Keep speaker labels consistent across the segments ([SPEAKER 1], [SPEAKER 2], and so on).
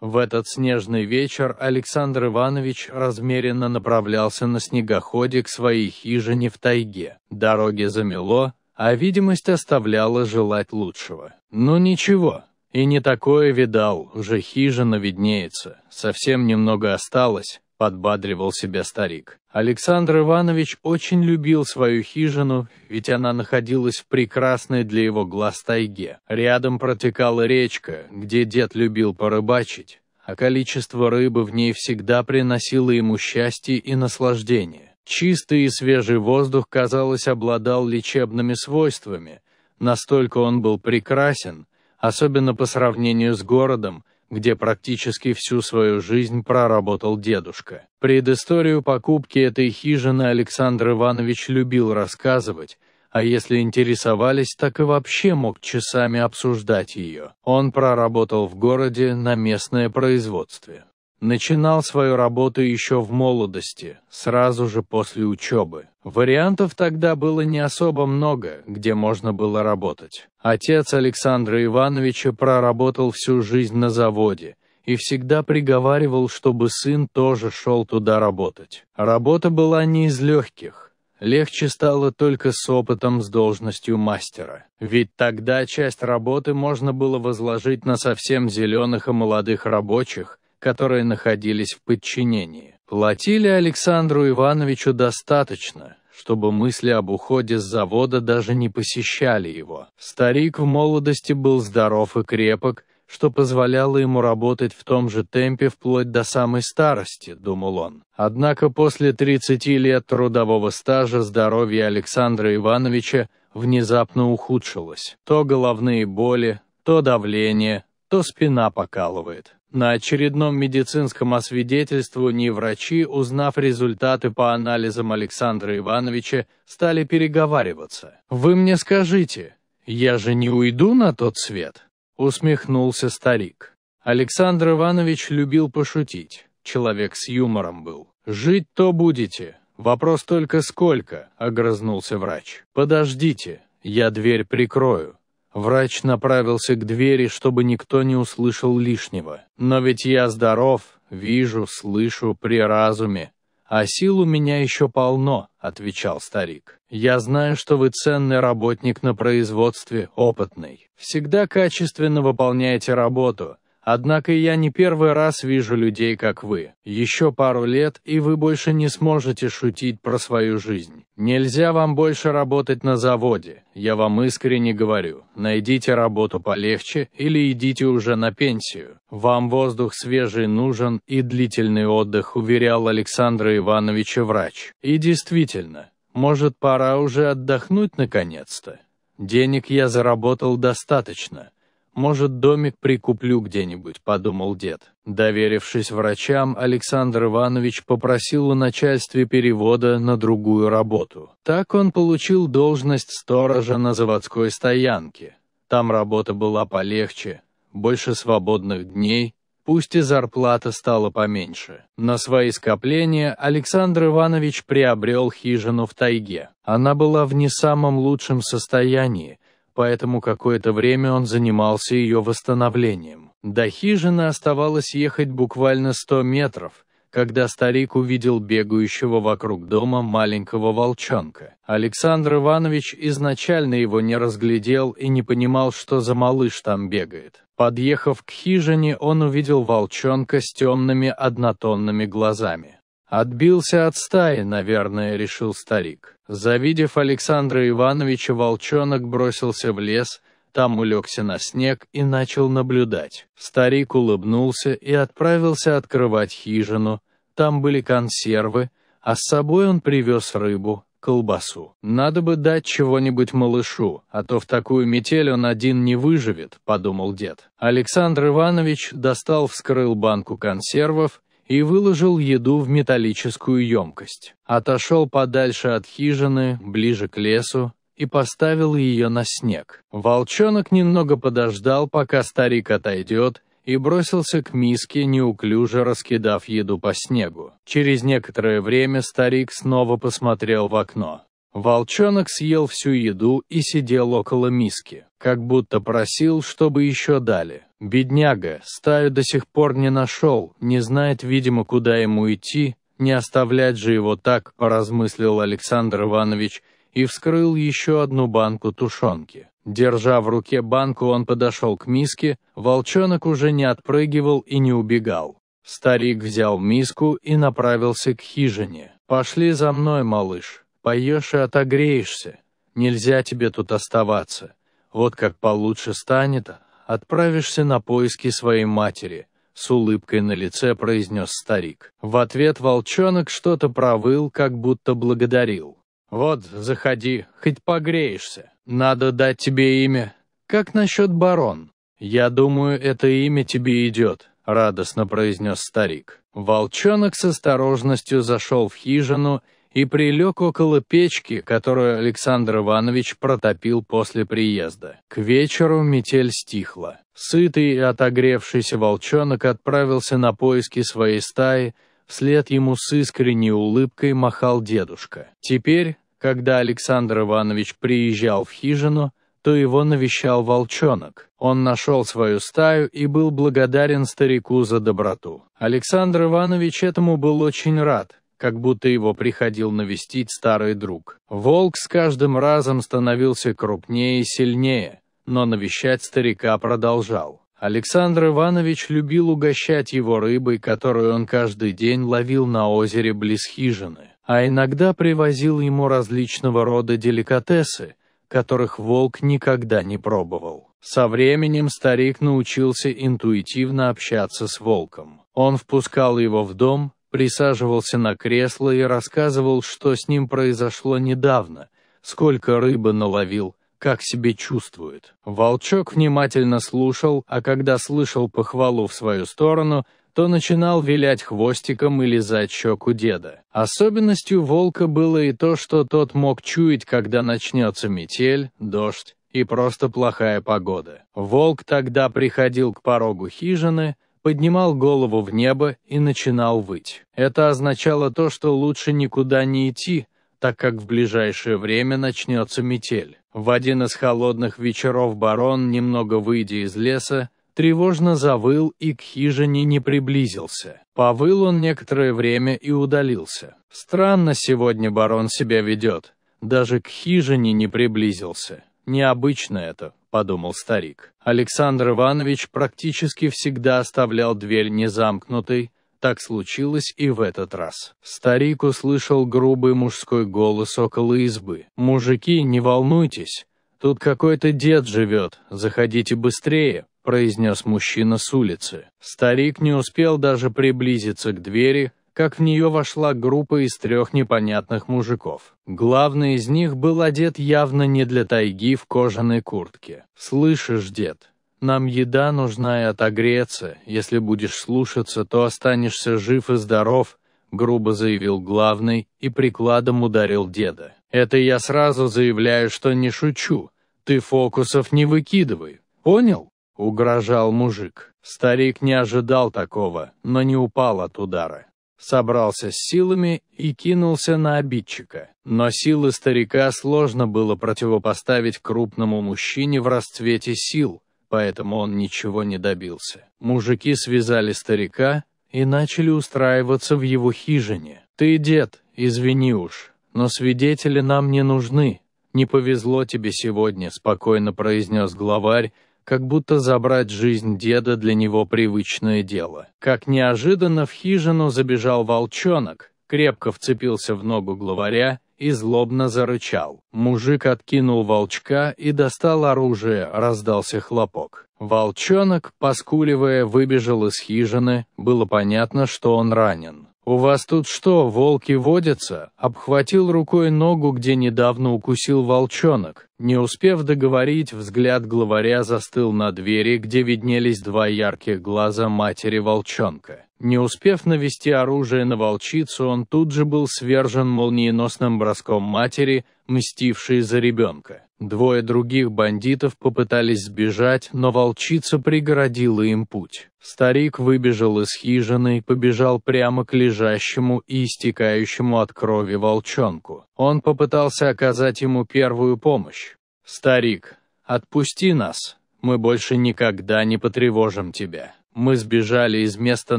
[SPEAKER 1] В этот снежный вечер Александр Иванович размеренно направлялся на снегоходе к своей хижине в тайге. Дороги замело, а видимость оставляла желать лучшего. Но ну, ничего, и не такое видал, уже хижина виднеется, совсем немного осталось. — подбадривал себя старик. Александр Иванович очень любил свою хижину, ведь она находилась в прекрасной для его глаз тайге. Рядом протекала речка, где дед любил порыбачить, а количество рыбы в ней всегда приносило ему счастье и наслаждение. Чистый и свежий воздух, казалось, обладал лечебными свойствами, настолько он был прекрасен, особенно по сравнению с городом, где практически всю свою жизнь проработал дедушка. Предысторию покупки этой хижины Александр Иванович любил рассказывать, а если интересовались, так и вообще мог часами обсуждать ее. Он проработал в городе на местное производстве. Начинал свою работу еще в молодости, сразу же после учебы. Вариантов тогда было не особо много, где можно было работать. Отец Александра Ивановича проработал всю жизнь на заводе и всегда приговаривал, чтобы сын тоже шел туда работать. Работа была не из легких. Легче стало только с опытом с должностью мастера. Ведь тогда часть работы можно было возложить на совсем зеленых и молодых рабочих, которые находились в подчинении. Платили Александру Ивановичу достаточно, чтобы мысли об уходе с завода даже не посещали его. Старик в молодости был здоров и крепок, что позволяло ему работать в том же темпе вплоть до самой старости, думал он. Однако после 30 лет трудового стажа здоровье Александра Ивановича внезапно ухудшилось. То головные боли, то давление, то спина покалывает. На очередном медицинском освидетельствовании врачи, узнав результаты по анализам Александра Ивановича, стали переговариваться. «Вы мне скажите, я же не уйду на тот свет?» — усмехнулся старик. Александр Иванович любил пошутить, человек с юмором был. «Жить то будете, вопрос только сколько», — огрызнулся врач. «Подождите, я дверь прикрою». Врач направился к двери, чтобы никто не услышал лишнего. Но ведь я здоров, вижу, слышу при разуме. А сил у меня еще полно, отвечал старик. Я знаю, что вы ценный работник на производстве, опытный. Всегда качественно выполняете работу, Однако я не первый раз вижу людей, как вы. Еще пару лет, и вы больше не сможете шутить про свою жизнь. Нельзя вам больше работать на заводе. Я вам искренне говорю, найдите работу полегче или идите уже на пенсию. Вам воздух свежий нужен и длительный отдых, уверял Александра Ивановича врач. И действительно, может пора уже отдохнуть наконец-то? Денег я заработал достаточно. «Может, домик прикуплю где-нибудь», — подумал дед. Доверившись врачам, Александр Иванович попросил у начальстве перевода на другую работу. Так он получил должность сторожа на заводской стоянке. Там работа была полегче, больше свободных дней, пусть и зарплата стала поменьше. На свои скопления Александр Иванович приобрел хижину в тайге. Она была в не самом лучшем состоянии, поэтому какое-то время он занимался ее восстановлением. До хижины оставалось ехать буквально 100 метров, когда старик увидел бегающего вокруг дома маленького волчонка. Александр Иванович изначально его не разглядел и не понимал, что за малыш там бегает. Подъехав к хижине, он увидел волчонка с темными однотонными глазами. «Отбился от стаи, наверное», — решил старик. Завидев Александра Ивановича, волчонок бросился в лес, там улегся на снег и начал наблюдать. Старик улыбнулся и отправился открывать хижину, там были консервы, а с собой он привез рыбу, колбасу. «Надо бы дать чего-нибудь малышу, а то в такую метель он один не выживет», — подумал дед. Александр Иванович достал, вскрыл банку консервов, и выложил еду в металлическую емкость. Отошел подальше от хижины, ближе к лесу, и поставил ее на снег. Волчонок немного подождал, пока старик отойдет, и бросился к миске, неуклюже раскидав еду по снегу. Через некоторое время старик снова посмотрел в окно. Волчонок съел всю еду и сидел около миски, как будто просил, чтобы еще дали. Бедняга стаю до сих пор не нашел, не знает, видимо, куда ему идти, не оставлять же его так, размыслил Александр Иванович, и вскрыл еще одну банку тушенки. Держа в руке банку, он подошел к миске, волчонок уже не отпрыгивал и не убегал. Старик взял миску и направился к хижине. «Пошли за мной, малыш», Поешь и отогреешься. Нельзя тебе тут оставаться. Вот как получше станет, отправишься на поиски своей матери», — с улыбкой на лице произнес старик. В ответ волчонок что-то провыл, как будто благодарил. «Вот, заходи, хоть погреешься. Надо дать тебе имя. Как насчет барон?» «Я думаю, это имя тебе идет», — радостно произнес старик. Волчонок с осторожностью зашел в хижину и прилег около печки, которую Александр Иванович протопил после приезда. К вечеру метель стихла. Сытый и отогревшийся волчонок отправился на поиски своей стаи, вслед ему с искренней улыбкой махал дедушка. Теперь, когда Александр Иванович приезжал в хижину, то его навещал волчонок. Он нашел свою стаю и был благодарен старику за доброту. Александр Иванович этому был очень рад, как будто его приходил навестить старый друг. Волк с каждым разом становился крупнее и сильнее, но навещать старика продолжал. Александр Иванович любил угощать его рыбой, которую он каждый день ловил на озере близ хижины, а иногда привозил ему различного рода деликатесы, которых волк никогда не пробовал. Со временем старик научился интуитивно общаться с волком. Он впускал его в дом, присаживался на кресло и рассказывал, что с ним произошло недавно, сколько рыбы наловил, как себя чувствует. Волчок внимательно слушал, а когда слышал похвалу в свою сторону, то начинал вилять хвостиком и лизать щеку деда. Особенностью волка было и то, что тот мог чуять, когда начнется метель, дождь и просто плохая погода. Волк тогда приходил к порогу хижины, поднимал голову в небо и начинал выть. Это означало то, что лучше никуда не идти, так как в ближайшее время начнется метель. В один из холодных вечеров барон, немного выйдя из леса, тревожно завыл и к хижине не приблизился. Повыл он некоторое время и удалился. Странно сегодня барон себя ведет, даже к хижине не приблизился. Необычно это подумал старик. Александр Иванович практически всегда оставлял дверь незамкнутой, так случилось и в этот раз. Старик услышал грубый мужской голос около избы. «Мужики, не волнуйтесь, тут какой-то дед живет, заходите быстрее», произнес мужчина с улицы. Старик не успел даже приблизиться к двери, как в нее вошла группа из трех непонятных мужиков. Главный из них был одет явно не для тайги в кожаной куртке. «Слышишь, дед, нам еда нужна и отогреться, если будешь слушаться, то останешься жив и здоров», грубо заявил главный и прикладом ударил деда. «Это я сразу заявляю, что не шучу. Ты фокусов не выкидывай. Понял?» — угрожал мужик. Старик не ожидал такого, но не упал от удара собрался с силами и кинулся на обидчика. Но силы старика сложно было противопоставить крупному мужчине в расцвете сил, поэтому он ничего не добился. Мужики связали старика и начали устраиваться в его хижине. «Ты, дед, извини уж, но свидетели нам не нужны. Не повезло тебе сегодня», — спокойно произнес главарь, как будто забрать жизнь деда для него привычное дело. Как неожиданно в хижину забежал волчонок, крепко вцепился в ногу главаря и злобно зарычал. Мужик откинул волчка и достал оружие, раздался хлопок. Волчонок, поскуливая, выбежал из хижины, было понятно, что он ранен. «У вас тут что, волки водятся?» Обхватил рукой ногу, где недавно укусил волчонок. Не успев договорить, взгляд главаря застыл на двери, где виднелись два ярких глаза матери волчонка. Не успев навести оружие на волчицу, он тут же был свержен молниеносным броском матери, мстившей за ребенка. Двое других бандитов попытались сбежать, но волчица преградила им путь. Старик выбежал из хижины и побежал прямо к лежащему и истекающему от крови волчонку. Он попытался оказать ему первую помощь. «Старик, отпусти нас, мы больше никогда не потревожим тебя» мы сбежали из места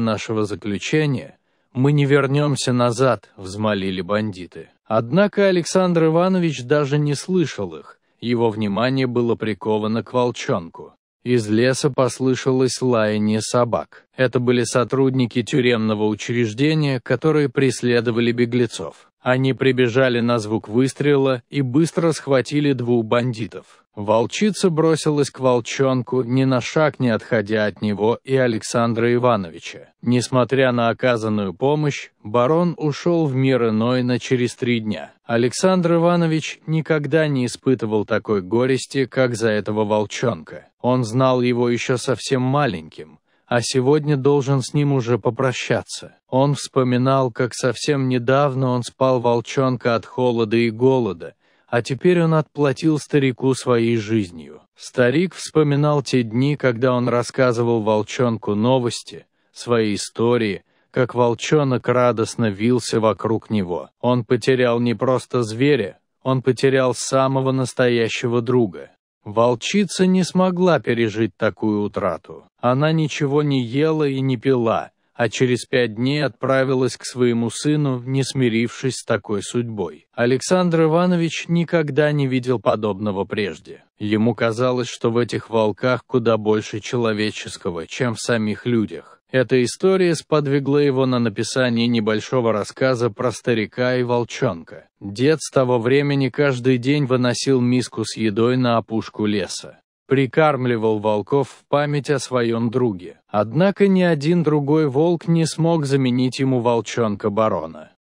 [SPEAKER 1] нашего заключения, мы не вернемся назад», — взмолили бандиты. Однако Александр Иванович даже не слышал их, его внимание было приковано к волчонку. Из леса послышалось лаяние собак. Это были сотрудники тюремного учреждения, которые преследовали беглецов. Они прибежали на звук выстрела и быстро схватили двух бандитов. Волчица бросилась к волчонку, ни на шаг не отходя от него и Александра Ивановича. Несмотря на оказанную помощь, барон ушел в мир иной на через три дня. Александр Иванович никогда не испытывал такой горести, как за этого волчонка. Он знал его еще совсем маленьким, а сегодня должен с ним уже попрощаться. Он вспоминал, как совсем недавно он спал волчонка от холода и голода, а теперь он отплатил старику своей жизнью. Старик вспоминал те дни, когда он рассказывал волчонку новости, свои истории, как волчонок радостно вился вокруг него. Он потерял не просто зверя, он потерял самого настоящего друга. Волчица не смогла пережить такую утрату. Она ничего не ела и не пила, а через пять дней отправилась к своему сыну, не смирившись с такой судьбой. Александр Иванович никогда не видел подобного прежде. Ему казалось, что в этих волках куда больше человеческого, чем в самих людях. Эта история сподвигла его на написание небольшого рассказа про старика и волчонка. Дед с того времени каждый день выносил миску с едой на опушку леса. Прикармливал волков в память о своем друге. Однако ни один другой волк не смог заменить ему волчонка-барона.